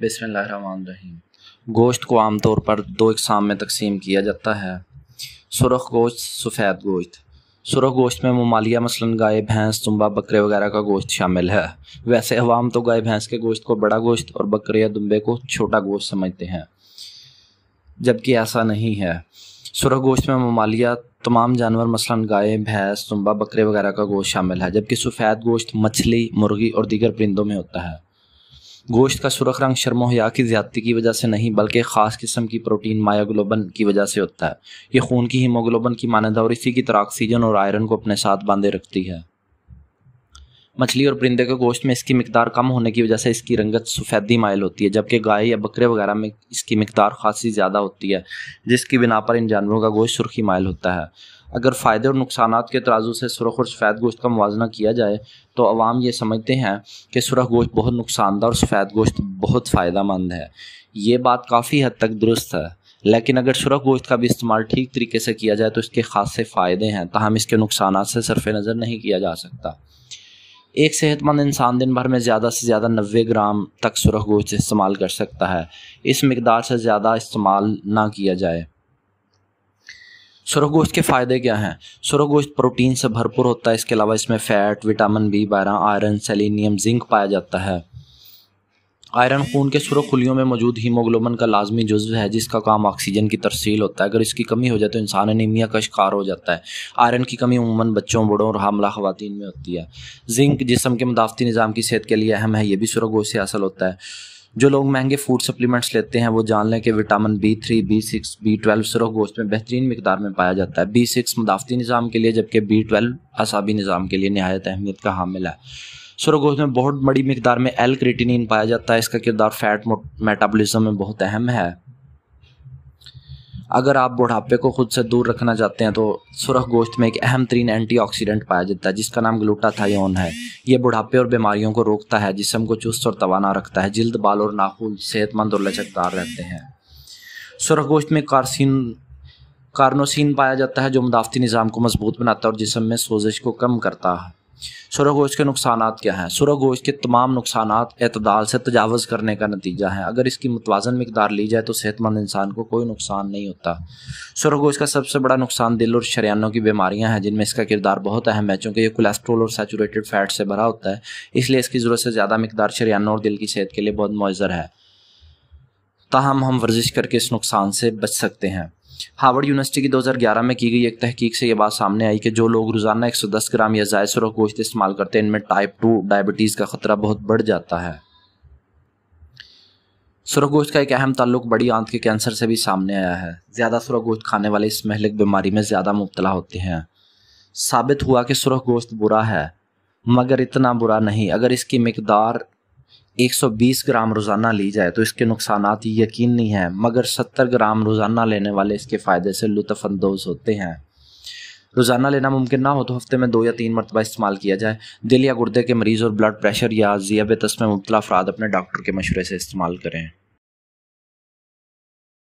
बिस्मिल्लाहिर्रहमानिर्रहीम गोश्त को आमतौर पर दो इकसाम में तकसीम किया जाता है सुरख गोश्त सफ़ेद गोश्त सुरख गोश्त में ममालिया मसलन गाय भैंस दुम्बा बकरे वगैरह का गोश्त शामिल है वैसे अवाम तो गाय भैंस के गोश्त को बड़ा गोश्त और बकरे या दुम्बे को छोटा गोश्त समझते हैं जबकि ऐसा नहीं है सुरख गोश्त में ममालिया तमाम जानवर मसलन गाय भैंस तुम्बा बकरे वगैरह का गोश्त शामिल है जबकि सफ़ेद गोश्त मछली मुर्गी और दीगर परिंदों में होता है गोश्त का सुरख रंग शर्मोहया की ज्यादती की वजह से नहीं बल्कि ख़ास किस्म की प्रोटीन मायोग्लोबन की वजह से होता है ये खून की हीमोग्लोबन की मानद और इसी की तरह ऑक्सीजन और आयरन को अपने साथ बांधे रखती है मछली और परिंदे के गोश्त में इसकी मकदार कम होने की वजह से इसकी रंगत सफ़ेदी मायल होती है जबकि गाय या बकरे वगैरह में इसकी मकदार खासी ज़्यादा होती है जिसकी बिना पर इन जानवरों का गोश्त सुर्खी मायल होता है अगर फ़ायदे और नुकसान के तराजू से सुरख और सफ़ेद गोश्त का मुवजना किया जाए तो आवाम ये समझते हैं कि सुरख गोश्त बहुत नुकसानदार और सफ़ेद गोश्त बहुत फ़ायदा मंद है ये बात काफ़ी हद तक दुरुस्त है लेकिन अगर सुरख गोश्त का भी इस्तेमाल ठीक तरीके से किया जाए तो इसके खासे फ़ायदे हैं तहम इसके नुकसान से सरफ नज़र नहीं किया जा सकता एक सेहतमंद इंसान दिन भर में ज़्यादा से ज़्यादा नबे ग्राम तक सुरख गोश्त इस्तेमाल कर सकता है इस मकदार से ज़्यादा इस्तेमाल ना किया जाए गोश्त के फ़ायदे क्या हैं गोश्त प्रोटीन से भरपूर होता है इसके अलावा इसमें फ़ैट विटामिन बी बारह आयरन सेलिनियम जिंक पाया जाता है आयरन खून के खुलियों में मौजूद हीमोग्लोबिन का लाजमी जुज्व है जिसका काम ऑक्सीजन की तरसील होता है अगर इसकी कमी हो जाए तो इंसान अनिमिया का शिकार हो जाता है आयरन की कमी उमूमन बच्चों बड़ों और हमला खुवान में होती है जिंक जिसम के मुदाफ़ती निज़ाम की सेहत के लिए अहम है यह भी गोश्त से हासिल होता है जो लोग महंगे फूड सप्लीमेंट्स लेते हैं वो जान लें कि vitamin B three B six B twelve सरोह गोश्त में बेहतरीन मकदार में पाया जाता है बी सिक्स मुदाफ़ती निज़ाम के लिए जबकि बी ट्वेल्व असाबी निज़ाम के लिए नहायत अहमियत का हामिल है गोश्त में बहुत बड़ी मकदार में एल क्रिटिनिन पाया जाता है इसका किरदार फैट मेटाबॉलिज्म में बहुत अहम है अगर आप बुढ़ापे को खुद से दूर रखना चाहते हैं तो सुरख गोश्त में एक अहम तरीन एंटी पाया जाता है जिसका नाम ग्लूटाथायोन है ये बुढ़ापे और बीमारियों को रोकता है जिसम को चुस्त और तवाना रखता है जिल्द बाल और नाखून सेहतमंद और लचकदार रहते हैं सुरख गोश्त में कारसिन कार्नोसिन पाया जाता है जो मुदाफ़ती निज़ाम को मजबूत बनाता है और जिसम में सोजिश को कम करता है गोश के नुकसान क्या हैं गोश के तमाम नुकसान अतदाल से तजावज़ करने का नतीजा है अगर इसकी मुतवाजन मकदार ली जाए तो सेहतमंद इंसान को कोई नुकसान नहीं होता सुरगोश का सबसे बड़ा नुकसान दिल और शरियानों की बीमारियाँ हैं जिनमें इसका किरदार बहुत अहम है चूँकि ये कोलेस्ट्रोल और सेचूरेटेड फैट से भरा होता है इसलिए इसकी ज़रूरत से ज़्यादा मकदार शरियानों और दिल की सेहत के लिए बहुत मौजर है ताहम हम वर्जिश करके इस नुकसान से बच सकते हैं हार्वर्ड यूनिवर्सिटी की 2011 में की गई एक तहकीक से यह बात सामने आई कि जो लोग रोज़ाना 110 ग्राम या ज़ायद सरो गोश्त इस्तेमाल करते हैं इनमें टाइप टू डायबिटीज़ का ख़तरा बहुत बढ़ जाता है गोश्त का एक अहम ताल्लुक बड़ी आंत के कैंसर से भी सामने आया है ज़्यादा सुरख गोश्त खाने वाले इस महलिक बीमारी में ज़्यादा मुबतला होते हैं साबित हुआ कि सुरख गोश्त बुरा है मगर इतना बुरा नहीं अगर इसकी मकदार 120 ग्राम रोज़ाना ली जाए तो इसके नुकसान यकीन नहीं है मगर 70 ग्राम रोज़ाना लेने वाले इसके फ़ायदे से लुफानंदोज़ होते हैं रोज़ाना लेना मुमकिन ना हो तो हफ्ते में दो या तीन मरतबा इस्तेमाल किया जाए दिल या गुर्दे के मरीज़ और ब्लड प्रेशर या ज़ियाब में मुबला अफराद अपने डॉक्टर के मशवरे से इस्तेमाल करें